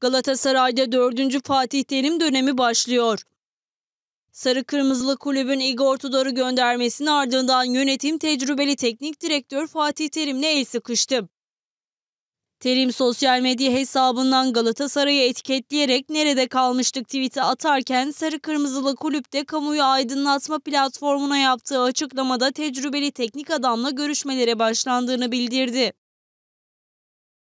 Galatasaray'da 4. Fatih Terim dönemi başlıyor. Sarı Kırmızılı Kulübün Igor Tudor'u göndermesinin ardından yönetim tecrübeli teknik direktör Fatih Terim'le el sıkıştı. Terim sosyal medya hesabından Galatasaray'ı etiketleyerek nerede kalmıştık tweet'i atarken Sarı Kırmızılı Kulüp'te kamuyu aydınlatma platformuna yaptığı açıklamada tecrübeli teknik adamla görüşmelere başlandığını bildirdi.